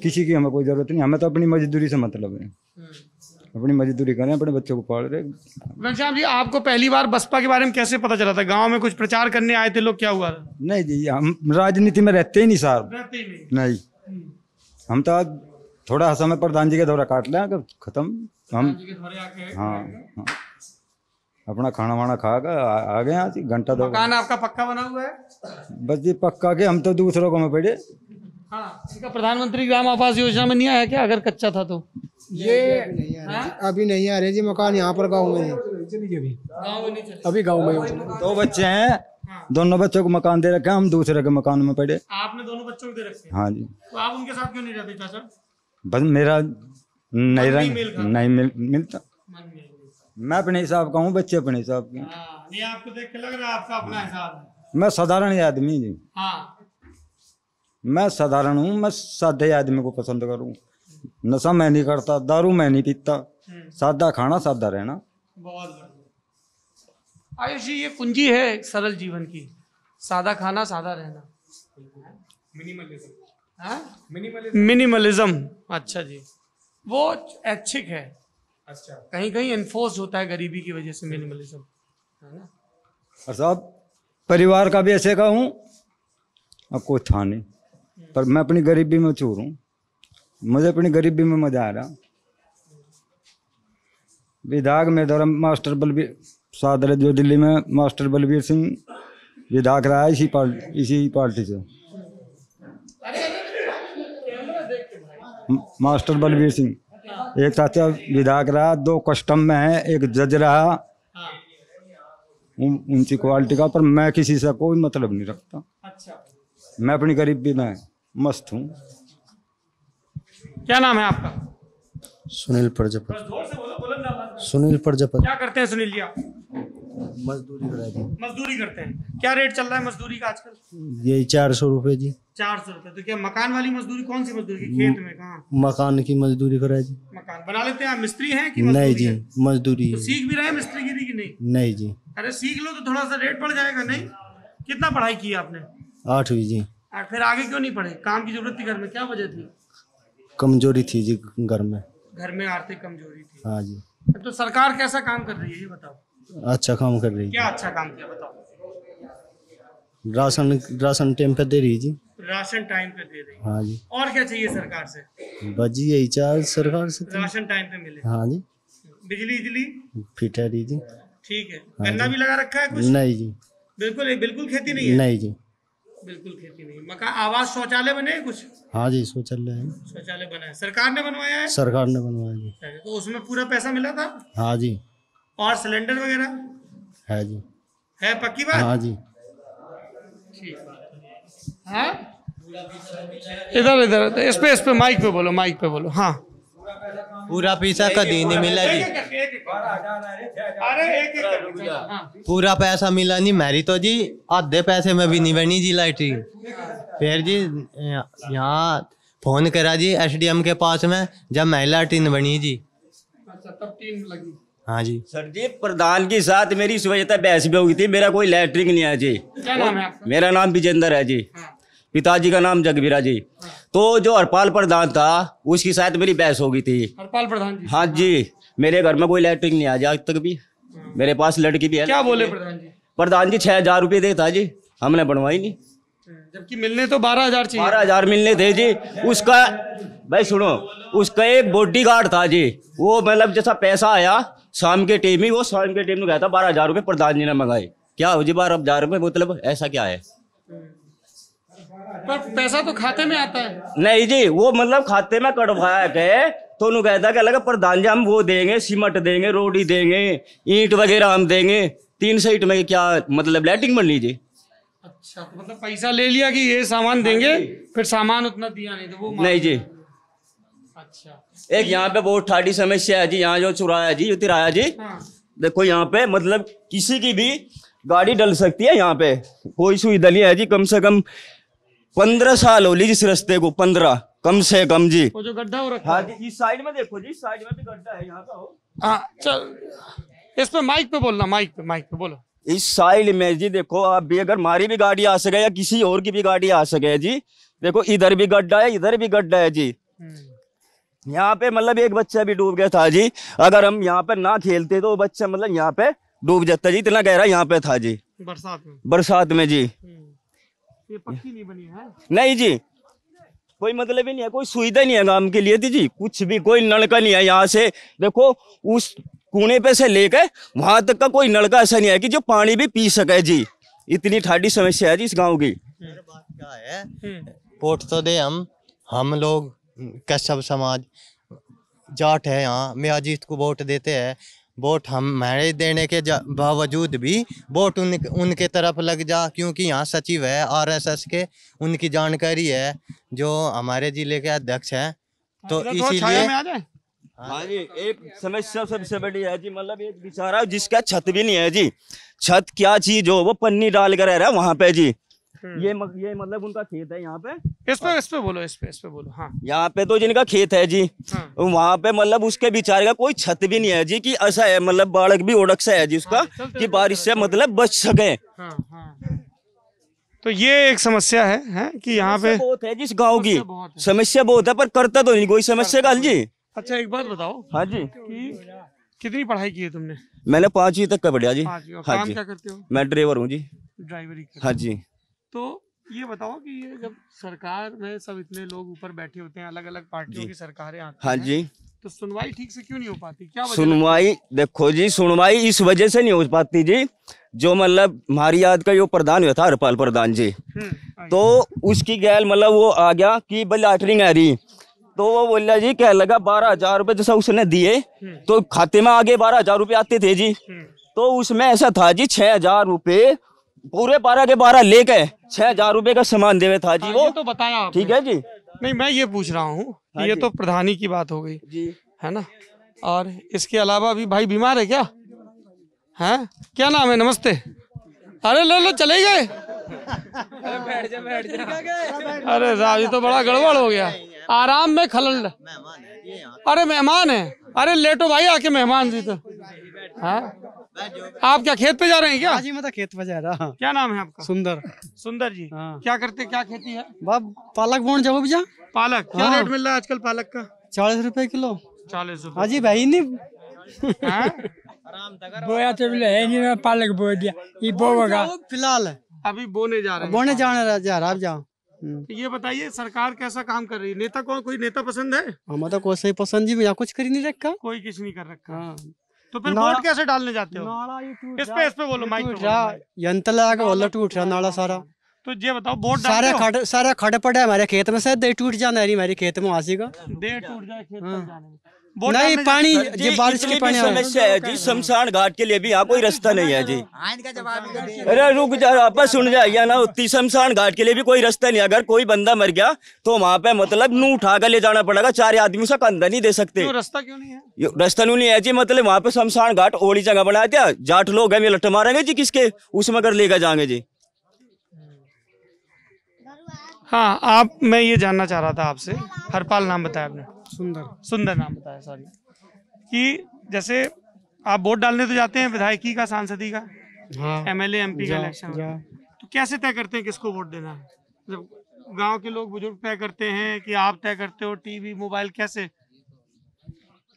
किसी की हमें कोई जरूरत नहीं हमें तो अपनी मजदूरी से मतलब है अपनी मजदूरी करें अपने बच्चों को पाल रहे घनश्याम जी आपको पहली बार बसपा के बारे में कैसे पता चला था गांव में कुछ प्रचार करने आए थे लोग क्या हुआ था? नहीं जी हम राजनीति में रहते ही नहीं साहब रहते ही नहीं नहीं हम तो थोड़ा समय प्रधान जी का दौरा काट लिया खत्म हम हाँ हाँ अपना खाना वाना खा कर आ गए आज घंटा दो मकान आपका पक्का बना हुआ है बस जी पक्का के हम तो दूसरों को में पड़े हाँ इसका प्रधानमंत्री ग्राम आवास योजना में नहीं आया क्या अगर कच्चा था तो ये अभी नहीं आ रहे जी मकान यहाँ पर गाँव में अभी गाँव में दो बच्चे हैं हाँ। दोनों बच्चों को मकान दे रखे हम दूसरे के मकान में पड़े आपने दोनों बच्चों को दे रखे हाँ जी तो आप उनके साथ क्यों नहीं रहते चाचा बस मेरा नहीं रंग नहीं मिल मिलता मैं अपने हिसाब का हूँ बच्चे अपने हिसाब के हाँ, आपको देख के लग रहा है आपका अपना हिसाब मैं साधारण आदमी जी हाँ मैं साधारण हूँ मैं सादे आदमी को पसंद करूँ नशा मैं नहीं करता दारू मैं नहीं पीता सादा खाना सादा रहना आयुष जी ये कुंजी है सरल जीवन की सादा खाना सादा रहना हाँ? मिनिमलिज्म मिनिमलिज्म अच्छा जी वो ऐच्छिक है अच्छा कहीं कहीं इन्फोर्स होता है गरीबी की वजह से मिनिमलिज्म है ना और साहब परिवार का भी ऐसे का हूँ अब कोई था नहीं पर मैं अपनी गरीबी में चूर हूँ मुझे अपनी गरीबी में मजा आ रहा विधायक में धर्म मास्टर बलबीर सादर जो दिल्ली में मास्टर बलबीर सिंह विधायक रहा है इसी पार्टी इसी पार्टी से मास्टर बलबीर सिंह एक चाचा विधायक रहा दो कस्टम में है एक जज रहा उनकी क्वालिटी का पर मैं किसी से कोई मतलब नहीं रखता अच्छा मैं अपनी गरीबी में मस्त हूँ क्या नाम है आपका सुनील प्रजापत सुनील प्रजापत क्या करते हैं सुनील जी आप मजदूरी मजदूरी करते हैं क्या रेट चल रहा है मजदूरी का आजकल यही चार सौ रूपये जी चार सौ रूपये तो क्या मकान वाली मजदूरी कौन सी मजदूरी खेत में कहा मकान की मजदूरी रहे जी मकान बना लेते हैं मिस्त्री हैं कि नहीं जी मजदूरी तो सीख भी रहे मिस्त्री की नहीं नहीं जी अरे सीख लो तो थोड़ा सा रेट बढ़ जाएगा नहीं कितना पढ़ाई की आपने आठवीं जी फिर आगे क्यों नहीं पढ़े काम की जरूरत थी घर में क्या वजह थी कमजोरी थी जी घर में घर में आर्थिक कमजोरी थी हाँ जी तो सरकार कैसा काम कर रही है ये बताओ अच्छा काम कर रही है क्या अच्छा काम किया बताओ राशन राशन टाइम पे दे रही है जी राशन टाइम पे दे रही हाँ जी और क्या चाहिए सरकार से बजी यही चार सरकार से राशन टाइम पे मिले हाँ जी बिजली बिजली फिट है जी ठीक है हाँ गन्ना भी लगा रखा है कुछ नहीं जी बिल्कुल बिल्कुल खेती नहीं है नहीं जी बिल्कुल खेती नहीं मकान आवास शौचालय बने है कुछ हाँ जी शौचालय है शौचालय बना है सरकार ने बनवाया है सरकार ने बनवाया जी अच्छा, तो उसमें पूरा पैसा मिला था हाँ जी और सिलेंडर वगैरह है जी है पक्की बात हाँ जी हाँ इधर इधर इस पे इस पे माइक पे बोलो माइक पे बोलो हाँ पूरा पैसा कभी नहीं मिला जी पूरा पैसा मिला नहीं मेरी तो जी आधे पैसे में भी नहीं बनी जी लाइटरी फिर जी यहाँ फोन करा जी एसडीएम के पास में जब मैं लाइटरीन बनी जी अच्छा, हाँ जी सर जी प्रधान के साथ मेरी इस बहस भी होगी थी मेरा कोई लैट्रिक नहीं है जी मेरा नाम विजेंद्र है जी हाँ। पिताजी का नाम जगबीरा जी तो जो हरपाल प्रधान था उसकी शायद मेरी बहस हो गई थी हरपाल प्रधान जी हाँ जी मेरे घर में कोई इलेक्ट्रिक नहीं आ आज तक भी मेरे पास लड़की भी है क्या बोले प्रधान जी प्रधान जी छह हजार रुपये देता जी हमने बनवाई नहीं जबकि मिलने तो बारह हजार बारह हजार मिलने थे जी उसका भाई सुनो उसका एक बॉडी गार्ड था जी वो मतलब जैसा पैसा आया शाम के टाइम ही वो शाम के टाइम में तो गया था बारह हजार रूपये प्रधान जी ने मंगाए क्या हो जी बारह हजार रुपये मतलब ऐसा क्या है पर पैसा तो खाते में आता है नहीं जी वो मतलब खाते में कटवा के तो कहता क्या लगा प्रधान जी हम वो देंगे सीमेंट देंगे रोडी देंगे ईंट वगैरह हम देंगे तीन सौ ईट में क्या मतलब लैटिंग बन लीजिए अच्छा तो मतलब पैसा ले लिया कि ये सामान हाँ देंगे फिर सामान उतना दिया नहीं तो वो नहीं जी अच्छा एक यहाँ पे बहुत ठाडी समस्या है जी यहाँ जो चुराया जी तिराया जी हाँ। देखो यहाँ पे मतलब किसी की भी गाड़ी डल सकती है यहाँ पे कोई सुविधा नहीं है जी कम से कम पंद्रह साल हो ली जिस रस्ते को पंद्रह कम से कम जी वो जो गड्ढा हो रखा हाँ है इस साइड में देखो जी साइड में भी गड्ढा है यहाँ का हो हाँ चल इसमें माइक पे बोलना माइक पे माइक पे बोलो इस साइड में जी देखो आप भी अगर हमारी भी गाड़ी आ सके या किसी और की भी गाड़ी आ सके जी देखो इधर भी गड्ढा है इधर भी गड्ढा है जी हम्म। यहाँ पे मतलब एक बच्चा भी डूब गया था जी अगर हम यहाँ पे ना खेलते तो बच्चा मतलब यहाँ पे डूब जाता जी इतना गहरा यहाँ पे था जी बरसात में बरसात में जी हम्म। नहीं है नहीं जी कोई मतलब ही नहीं है कोई सुविधा नहीं है गांव के लिए दीजिए कुछ भी कोई नलका नहीं है यहाँ से देखो उस कुने पे से लेकर वहां तक का कोई नलका ऐसा नहीं है कि जो पानी भी पी सके जी इतनी ठाडी समस्या है जी इस गांव की क्या है वोट हम्म। तो दे हम हम लोग कश्यप समाज जाट है यहाँ मियाजी को वोट देते हैं वोट हमारे देने के बावजूद भी वोट उन, उनके तरफ लग जा क्योंकि यहाँ सचिव है आरएसएस के उनकी जानकारी है जो हमारे जिले के अध्यक्ष हैं तो हाँ, इसीलिए हाँ। हाँ एक समस्या सबसे बड़ी है जी मतलब एक बेचारा जिसका छत भी नहीं है जी छत क्या चीज हो वो पन्नी डाल कर रह रहा है वहां पे जी हम्म। ये म, ये मतलब उनका खेत है यहाँ पे इस पे हाँ। इस पे बोलो इस पे इस पे बोलो हाँ यहाँ पे तो जिनका खेत है जी हाँ। वहाँ पे मतलब उसके बिचारे का कोई छत भी नहीं है जी कि ऐसा है मतलब बाढ़ भी ओडक सा है जी उसका हाँ कि बारिश से मतलब बच सके हाँ, तो ये एक समस्या है, है कि यहाँ पे बहुत है जिस गाँव की समस्या बहुत है पर करता तो नहीं कोई समस्या का जी अच्छा एक बात बताओ हाँ जी कितनी पढ़ाई की है तुमने मैंने पांचवी तक का पढ़िया जी हाँ जी काम क्या करते हो मैं ड्राइवर हूँ जी ड्राइवरी हाँ जी तो ये बताओ कि ये जब सरकार में सब इतने लोग ऊपर बैठे होते हैं अलग अलग पार्टियों की सरकारें आती हाँ जी तो सुनवाई ठीक से क्यों नहीं हो पाती क्या सुनवाई देखो जी सुनवाई इस वजह से नहीं हो पाती जी जो मतलब हमारी याद का जो प्रधान हुआ था हरपाल प्रधान जी हम्म, हाँ तो उसकी गैल मतलब वो आ गया कि भाई लैटरिंग आ रही तो वो बोला जी कह लगा बारह हजार रुपये जैसा उसने दिए हम्म। तो खाते में आगे बारह हजार रुपये आते थे जी हम्म। तो उसमें ऐसा था जी छः हजार रुपये पूरे बारह के बारह ले गए छह हजार रूपए का सामान देवे था जी हाँ, वो तो बताया ठीक है जी नहीं मैं ये पूछ रहा हूँ हाँ ये तो प्रधानी की बात हो गई जी है ना और इसके अलावा भी भाई बीमार है क्या है क्या नाम है नमस्ते अरे लो लो चले गए अरे साहब ये तो बड़ा गड़बड़ हो गया आराम में खलल अरे मेहमान है अरे लेटो भाई आके मेहमान जी तो हाँ आप क्या खेत पे जा रहे हैं क्या जी मैं खेत पे जा रहा हाँ। क्या नाम है आपका सुंदर सुंदर जी हाँ। क्या करते क्या खेती है बाप पालक बोन जाओ भैया पालक क्या हाँ। रेट मिल रहा है आजकल पालक का चालीस रूपए किलो चालीस रूपए हाजी भाई नहीं हाँ? बोया तो है नहीं पालक बो दिया ये बोगा फिलहाल अभी बोने जा रहे बोने जाने जा रहा आप जाओ हम्म। तो ये बताइए सरकार कैसा काम कर रही है नेता कौन कोई नेता पसंद है हमारा तो कोई सही पसंद जी कुछ कर ही नहीं रखा कोई किस नहीं कर रखा हाँ तो फिर वोट कैसे डालने जाते हो इस पे इस पे बोलो माइक टूट रहा यंत्र लगा के बोलो टूट रहा नाला सारा तो ये बताओ बोट सारे खड़ सारा खड़े पड़े हमारे खेत में से दे टूट जाना है खेत में वासी का दे टूट जाए खेत हाँ। में जाने नहीं पानी जी बारिश के पानी समस्या है जी शमशान घाट के लिए भी यहाँ कोई रास्ता नहीं है जी अरे रुक जा आपस सुन जाइए ना शमशान घाट के लिए भी कोई रास्ता नहीं अगर कोई बंदा मर गया तो वहाँ पे मतलब नू उठा कर ले जाना पड़ेगा चार आदमी से कंधा नहीं दे सकते रास्ता क्यों नहीं है जी मतलब वहाँ पे शमशान घाट ओड़ी जगह बनाया दिया जाट लोग है लट्ठ मारेंगे जी किसके उसमें अगर लेकर जाएंगे जी हाँ आप मैं ये जानना चाह रहा था आपसे हरपाल नाम बताया आपने सुंदर सुंदर नाम बताया सॉरी कि जैसे आप वोट डालने तो जाते हैं विधायकी का सांसदी का हाँ, एम एमपी का इलेक्शन तो कैसे तय करते हैं किसको वोट देना है जब गांव के लोग बुजुर्ग तय करते हैं कि आप तय करते हो टीवी मोबाइल कैसे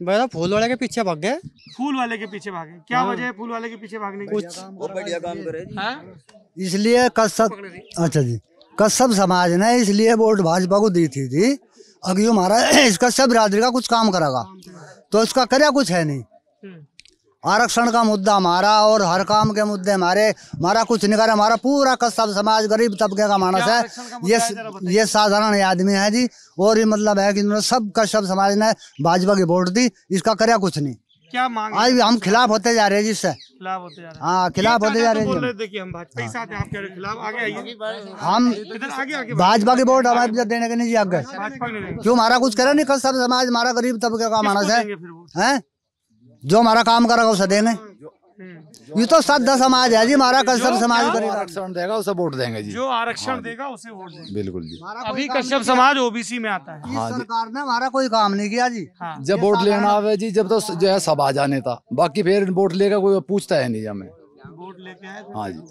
भैया तो फूल वाले के पीछे भाग गए फूल वाले के पीछे भागे क्या हाँ। वजह है फूल वाले के पीछे भागने की हाँ? इसलिए कल सब अच्छा जी कश्यप समाज ने इसलिए वोट भाजपा को दी थी थी अगर यू महाराज इसका सब राज्य का कुछ काम करेगा तो इसका करया कुछ है नहीं आरक्षण का मुद्दा हमारा और हर काम के मुद्दे हमारे हमारा कुछ नहीं करे हमारा पूरा कश्यप समाज गरीब तबके का मानस है ये ये साधारण आदमी है जी और ये मतलब है कि सब कश्यप समाज ने भाजपा की वोट दी इसका करया कुछ नहीं क्या मांग आज हम खिलाफ होते जा रहे हैं जिससे खिलाफ होते जा रहे हैं हाँ खिलाफ होते जा रहे हैं देखिए हम भाजपा के साथ खिलाफ आगे हम भाजपा की वोट हमारे देने के नहीं आगे क्यों हमारा कुछ करे नहीं कल सर समाज हमारा गरीब तबके का मानस है जो हमारा काम करेगा उसे देंगे ये तो सब दस समाज है जी हमारा कश्यप समाज आरक्षण देगा उसे वोट देंगे जी जो आरक्षण हाँ देगा उसे वोट देंगे बिल्कुल जी अभी कश्यप समाज ओबीसी में आता है हाँ सरकार ने हमारा कोई काम नहीं किया जी हाँ। जब वोट लेना आवे जी जब तो जो है सब आ जाने था बाकी फिर वोट लेगा कोई पूछता है नहीं हमें वोट लेके आए हाँ जी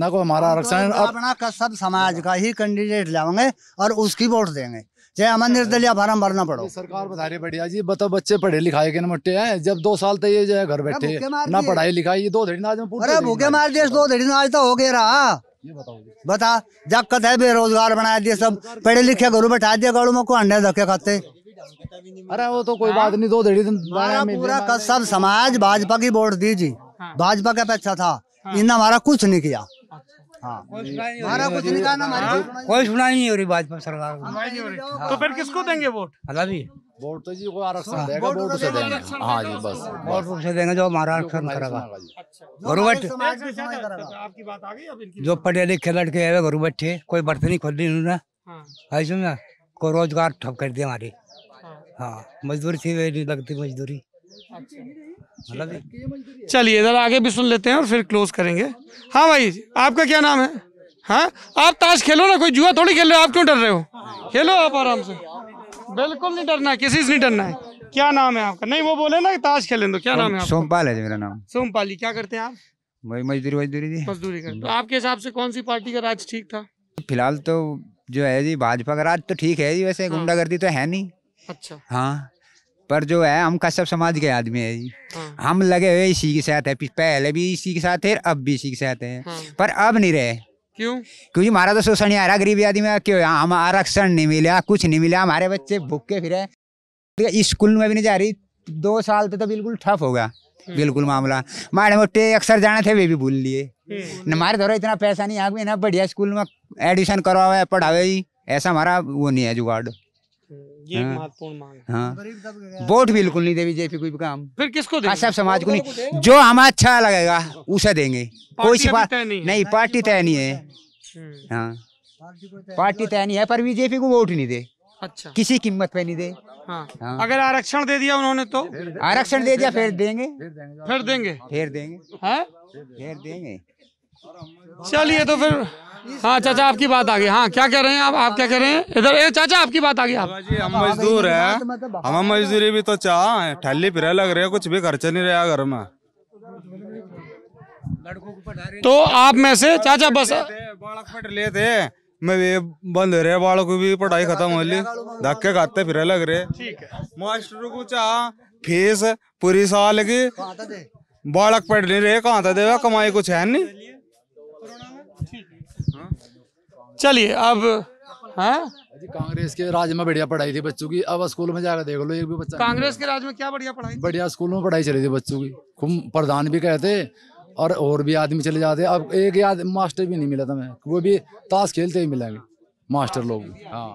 ना कोई हमारा तो आरक्षण अपना कश्यप समाज का ही कैंडिडेट लाओगे और उसकी वोट देंगे चाहे हमें निर्दलीय फार्म अच्छा। भरना पड़ो सरकार बता रही बढ़िया जी बताओ बच्चे पढ़े लिखाए के मोटे हैं जब दो साल तक ये जो है घर बैठे ना पढ़ाई लिखाई दो धड़ी नाज में अरे भूखे मार दिए दो धड़ी नाज तो हो गए रहा बता जब कत है बेरोजगार बनाया दिए सब पढ़े लिखे घरों बैठा दिया गड़ू में को अंडे धक्के खाते अरे वो तो कोई बात नहीं दो धड़ी पूरा सब समाज भाजपा की वोट दी जी हाँ। भाजपा का पैसा था हाँ। इन्हें हमारा कुछ नहीं किया हमारा कुछ नहीं हमारी कोई सुनाई नहीं हो रही भाजपा हाँ? सरकार को तो फिर किसको देंगे वोट अलावी वोट तो जी को आरक्षण हाँ। देगा वोट से देंगे हाँ जी बस वोट से देंगे जो हमारा आरक्षण करेगा घरू अच्छा। अच्छा, अच्छा, जो पढ़े लिखे लड़के आए घर बैठे कोई बर्तन नहीं खोल दी उन्होंने ऐसे में को रोजगार ठप कर दिया हमारी हाँ, हाँ मजदूरी थी लगती मजदूरी चलिए इधर आगे भी सुन लेते हैं और फिर क्लोज करेंगे हाँ भाई आपका क्या नाम है हाँ आप ताश खेलो ना कोई जुआ थोड़ी खेल रहे हो आप क्यों डर रहे हो खेलो आप आराम से बिल्कुल नहीं डरना है किसी से नहीं डरना है क्या नाम है आपका नहीं वो बोले ना ताश खेलें तो क्या नाम है सोमपाल है मेरा नाम सोमपाली क्या करते हैं आप मजदूरी मजदूरी मजदूरी करते तो आपके हिसाब से कौन सी पार्टी का राज ठीक था फिलहाल तो जो है जी भाजपा का राज तो ठीक है जी वैसे हाँ। गुंडागर्दी तो है नहीं अच्छा हाँ पर जो है हम कश्यप समाज के आदमी है जी हाँ। हम लगे हुए इसी के साथ है पहले भी इसी के साथ है अब भी इसी के साथ है हाँ। पर अब नहीं रहे क्यों क्योंकि हमारा तो शोषण आ रहा गरीबी आदमी क्यों हम आरक्षण नहीं मिला कुछ नहीं मिला हमारे बच्चे भूखे फिरे स्कूल में भी नहीं जा रही दो साल तो बिल्कुल ठप होगा हाँ। बिल्कुल मामला माड़े मोटे अक्सर जाने थे वे भी भूल लिए हमारे द्वारा इतना पैसा नहीं आगे ना बढ़िया स्कूल में एडमिशन करवावे पढ़ावे ऐसा हमारा वो नहीं है जुगाड़ ये हाँ। महत्वपूर्ण मांग हाँ वोट बिल्कुल नहीं दे बीजेपी कोई भी काम फिर किसको देंगे? हाँ, सब समाज को नहीं जो हमें अच्छा लगेगा उसे देंगे कोई सी बात नहीं पार्टी तय नहीं है हम्म। हाँ। पार्टी तय नहीं है पर बीजेपी को वोट नहीं दे अच्छा किसी कीमत पे नहीं दे हाँ। हाँ। अगर आरक्षण दे दिया उन्होंने तो आरक्षण दे दिया फिर देंगे फिर देंगे फिर देंगे फिर देंगे चलिए तो फिर हाँ चाचा आपकी बात आ गई हाँ क्या कह रहे हैं आप आप क्या कह रहे हैं इधर ए चाचा आपकी बात आ गई आप हम मजदूर है हम मजदूरी भी तो चाह ठल्ली फिर लग रहे कुछ भी खर्चा नहीं रहा घर में तो आप में से चाचा बस पट लेते मैं भी बंद रहे बालक भी पढ़ाई खत्म हो ली धक्के खाते फिर लग रहे मास्टर को चाह फीस पूरी साल की बालक पढ़ नहीं रहे कहाँ था देवा कमाई कुछ है नहीं चलिए अब हाँ कांग्रेस के राज में बढ़िया पढ़ाई थी बच्चों की अब स्कूल में जाकर देख लो एक भी बच्चा कांग्रेस के राज में क्या बढ़िया पढ़ाई बढ़िया स्कूल में पढ़ाई चली थी बच्चों की खूब प्रधान भी कहते और और भी आदमी चले जाते अब एक याद मास्टर भी नहीं मिला था मैं वो भी ताश खेलते ही मिलेंगे मास्टर लोग हाँ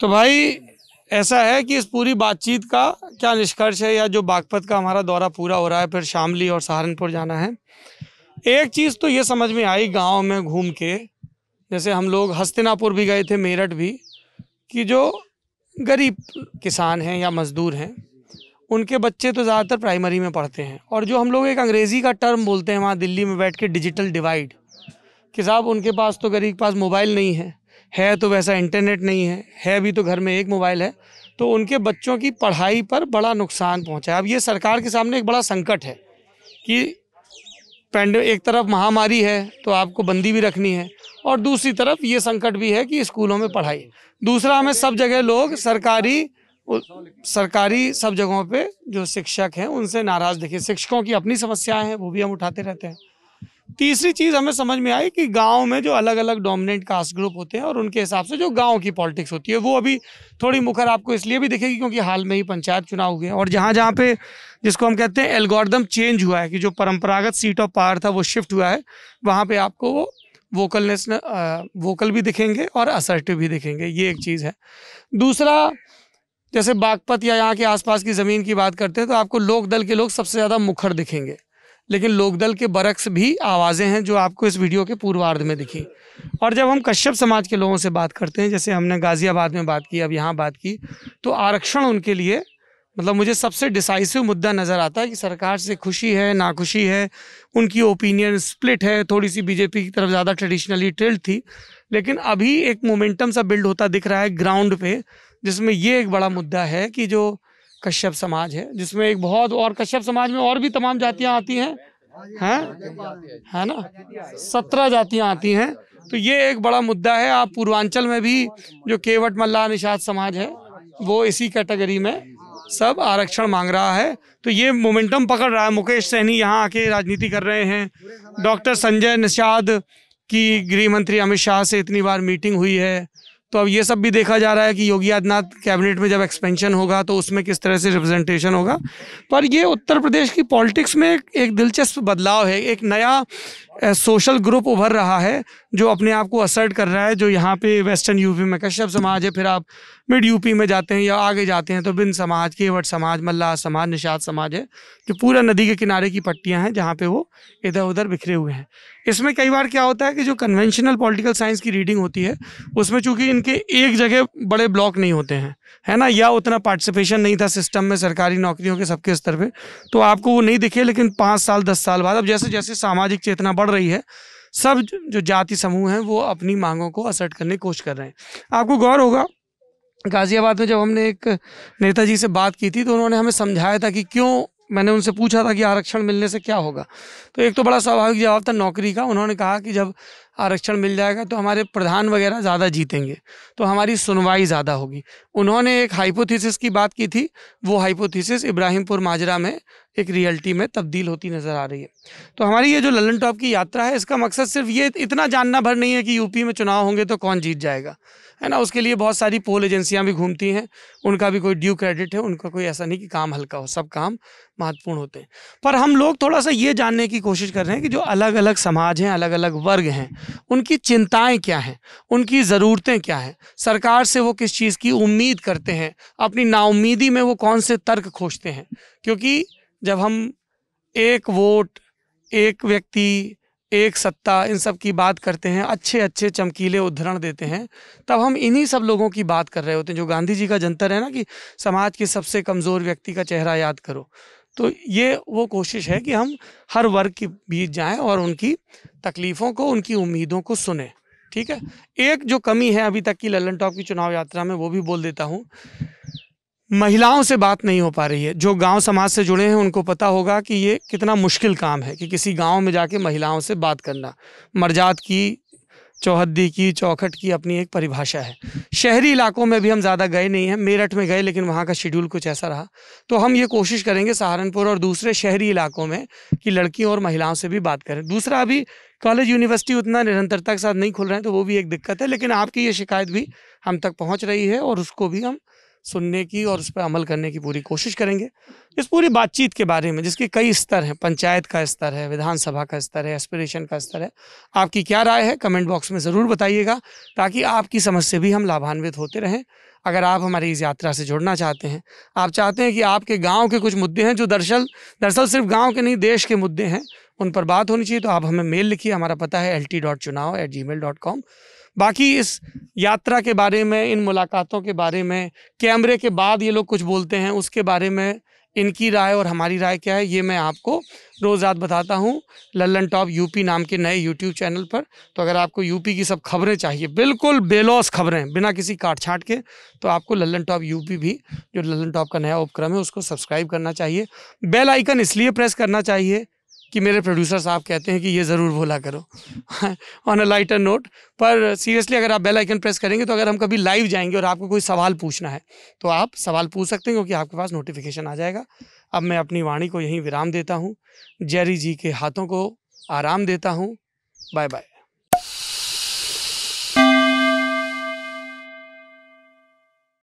तो भाई ऐसा है कि इस पूरी बातचीत का क्या निष्कर्ष है या जो बागपत का हमारा दौरा पूरा हो रहा है फिर शामली और सहारनपुर जाना है एक चीज़ तो ये समझ में आई गाँव में घूम के जैसे हम लोग हस्तिनापुर भी गए थे मेरठ भी कि जो गरीब किसान हैं या मज़दूर हैं उनके बच्चे तो ज़्यादातर प्राइमरी में पढ़ते हैं और जो हम लोग एक अंग्रेज़ी का टर्म बोलते हैं वहाँ दिल्ली में बैठ के डिजिटल डिवाइड कि साहब उनके पास तो गरीब के पास मोबाइल नहीं है है तो वैसा इंटरनेट नहीं है है भी तो घर में एक मोबाइल है तो उनके बच्चों की पढ़ाई पर बड़ा नुकसान पहुंचा है अब ये सरकार के सामने एक बड़ा संकट है कि पेंड एक तरफ महामारी है तो आपको बंदी भी रखनी है और दूसरी तरफ ये संकट भी है कि स्कूलों में पढ़ाई दूसरा हमें सब जगह लोग सरकारी सरकारी सब जगहों पे जो शिक्षक हैं उनसे नाराज़ दिखे शिक्षकों की अपनी समस्याएं हैं वो भी हम उठाते रहते हैं तीसरी चीज़ हमें समझ में आई कि गांव में जो अलग अलग डोमिनेंट कास्ट ग्रुप होते हैं और उनके हिसाब से जो गांव की पॉलिटिक्स होती है वो अभी थोड़ी मुखर आपको इसलिए भी दिखेगी क्योंकि हाल में ही पंचायत चुनाव हुए और जहाँ जहाँ पे जिसको हम कहते हैं एल्गोरिदम चेंज हुआ है कि जो परंपरागत सीट ऑफ पावर था वो शिफ्ट हुआ है वहाँ पे आपको वो वोकलनेस वोकल भी दिखेंगे और असर्टिव भी दिखेंगे ये एक चीज़ है दूसरा जैसे बागपत या यहाँ के आसपास की ज़मीन की बात करते हैं तो आपको लोक दल के लोग सबसे ज़्यादा मुखर दिखेंगे लेकिन लोक दल के बरक्स भी आवाज़ें हैं जो आपको इस वीडियो के पूर्वार्ध में दिखी और जब हम कश्यप समाज के लोगों से बात करते हैं जैसे हमने गाज़ियाबाद में बात की अब यहाँ बात की तो आरक्षण उनके लिए मतलब मुझे सबसे डिसाइसिव मुद्दा नज़र आता है कि सरकार से खुशी है नाखुशी है उनकी ओपिनियन स्प्लिट है थोड़ी सी बीजेपी की तरफ ज़्यादा ट्रेडिशनली ट्रिल्ड थी लेकिन अभी एक मोमेंटम सा बिल्ड होता दिख रहा है ग्राउंड पे जिसमें ये एक बड़ा मुद्दा है कि जो कश्यप समाज है जिसमें एक बहुत और कश्यप समाज में और भी तमाम जातियाँ आती हैं हैं है ना सत्रह जातियाँ आती हैं तो ये एक बड़ा मुद्दा है आप पूर्वांचल में भी जो केवट मल्ला निषाद समाज है वो इसी कैटेगरी में सब आरक्षण मांग रहा है तो ये मोमेंटम पकड़ रहा है मुकेश सहनी यहाँ आके राजनीति कर रहे हैं डॉक्टर संजय निषाद की गृह मंत्री अमित शाह से इतनी बार मीटिंग हुई है तो अब ये सब भी देखा जा रहा है कि योगी आदित्यनाथ कैबिनेट में जब एक्सपेंशन होगा तो उसमें किस तरह से रिप्रेजेंटेशन होगा पर ये उत्तर प्रदेश की पॉलिटिक्स में एक दिलचस्प बदलाव है एक नया सोशल ग्रुप उभर रहा है जो अपने आप को असर्ट कर रहा है जो यहाँ पे वेस्टर्न यूपी में कश्यप समाज है फिर आप मिड यूपी में जाते हैं या आगे जाते हैं तो बिन समाज केवट समाज मल्लाह समाज निषाद समाज है जो पूरा नदी के किनारे की पट्टियाँ हैं जहाँ पे वो इधर उधर बिखरे हुए हैं इसमें कई बार क्या होता है कि जो कन्वेंशनल पॉलिटिकल साइंस की रीडिंग होती है उसमें चूँकि इनके एक जगह बड़े ब्लॉक नहीं होते हैं है ना या उतना पार्टिसिपेशन नहीं था सिस्टम में सरकारी नौकरियों के सबके स्तर पे तो आपको वो नहीं दिखे लेकिन पाँच साल दस साल बाद अब जैसे जैसे सामाजिक चेतना बढ़ रही है सब जो जाति समूह हैं वो अपनी मांगों को असर्ट करने की कोशिश कर रहे हैं आपको गौर होगा गाज़ियाबाद में जब हमने एक नेताजी से बात की थी तो उन्होंने हमें समझाया था कि क्यों मैंने उनसे पूछा था कि आरक्षण मिलने से क्या होगा तो एक तो बड़ा स्वाभाविक जवाब था नौकरी का उन्होंने कहा कि जब आरक्षण मिल जाएगा तो हमारे प्रधान वगैरह ज़्यादा जीतेंगे तो हमारी सुनवाई ज़्यादा होगी उन्होंने एक हाइपोथीसिस की बात की थी वो हाइपोथीसिस इब्राहिमपुर माजरा में एक रियलिटी में तब्दील होती नज़र आ रही है तो हमारी ये जो ललन टॉप की यात्रा है इसका मकसद सिर्फ ये इतना जानना भर नहीं है कि यूपी में चुनाव होंगे तो कौन जीत जाएगा है ना उसके लिए बहुत सारी पोल एजेंसियाँ भी घूमती हैं उनका भी कोई ड्यू क्रेडिट है उनका कोई ऐसा नहीं कि काम हल्का हो सब काम महत्वपूर्ण होते हैं पर हम लोग थोड़ा सा ये जानने की कोशिश कर रहे हैं कि जो अलग अलग समाज हैं अलग अलग वर्ग हैं उनकी चिंताएँ क्या हैं उनकी ज़रूरतें क्या हैं सरकार से वो किस चीज़ की उम्मीद करते हैं अपनी नाउमीदी में वो कौन से तर्क खोजते हैं क्योंकि जब हम एक वोट एक व्यक्ति एक सत्ता इन सब की बात करते हैं अच्छे अच्छे चमकीले उद्धरण देते हैं तब हम इन्हीं सब लोगों की बात कर रहे होते हैं जो गांधी जी का जंतर है ना कि समाज के सबसे कमज़ोर व्यक्ति का चेहरा याद करो तो ये वो कोशिश है कि हम हर वर्ग के बीच जाएं और उनकी तकलीफ़ों को उनकी उम्मीदों को सुने ठीक है एक जो कमी है अभी तक की लल्लन टॉप की चुनाव यात्रा में वो भी बोल देता हूँ महिलाओं से बात नहीं हो पा रही है जो गांव समाज से जुड़े हैं उनको पता होगा कि ये कितना मुश्किल काम है कि किसी गांव में जाके महिलाओं से बात करना मरजात की चौहद्दी की चौखट की अपनी एक परिभाषा है शहरी इलाकों में भी हम ज़्यादा गए नहीं हैं मेरठ में गए लेकिन वहाँ का शेड्यूल कुछ ऐसा रहा तो हम ये कोशिश करेंगे सहारनपुर और दूसरे शहरी इलाकों में कि लड़कियों और महिलाओं से भी बात करें दूसरा अभी कॉलेज यूनिवर्सिटी उतना निरंतरता के साथ नहीं खुल रहे हैं तो वो भी एक दिक्कत है लेकिन आपकी ये शिकायत भी हम तक पहुँच रही है और उसको भी हम सुनने की और उस पर अमल करने की पूरी कोशिश करेंगे इस पूरी बातचीत के बारे में जिसके कई स्तर हैं पंचायत का स्तर है विधानसभा का स्तर है एस्पिरेशन का स्तर है आपकी क्या राय है कमेंट बॉक्स में ज़रूर बताइएगा ताकि आपकी समझ से भी हम लाभान्वित होते रहें अगर आप हमारी इस यात्रा से जुड़ना चाहते हैं आप चाहते हैं कि आपके गांव के कुछ मुद्दे हैं जो दरअसल दरअसल सिर्फ गांव के नहीं देश के मुद्दे हैं उन पर बात होनी चाहिए तो आप हमें मेल लिखिए हमारा पता है एल टी डॉट चुनाव at Gmail dot com बाकी इस यात्रा के बारे में इन मुलाकातों के बारे में कैमरे के बाद ये लोग कुछ बोलते हैं उसके बारे में इनकी राय और हमारी राय क्या है ये मैं आपको रोज़ रात बताता हूँ लल्लन टॉप यूपी नाम के नए यूट्यूब चैनल पर तो अगर आपको यूपी की सब खबरें चाहिए बिल्कुल बेलॉस खबरें बिना किसी काट छाँट के तो आपको लल्लन टॉप यूपी भी जो लल्लन टॉप का नया उपक्रम है उसको सब्सक्राइब करना चाहिए बेल आइकन इसलिए प्रेस करना चाहिए कि मेरे प्रोड्यूसर साहब कहते हैं कि ये ज़रूर बोला करो ऑन अ लाइटर नोट पर सीरियसली अगर आप बेल आइकन प्रेस करेंगे तो अगर हम कभी लाइव जाएंगे और आपको कोई सवाल पूछना है तो आप सवाल पूछ सकते हैं क्योंकि आपके पास नोटिफिकेशन आ जाएगा अब मैं अपनी वाणी को यहीं विराम देता हूँ जेरी जी के हाथों को आराम देता हूँ बाय बाय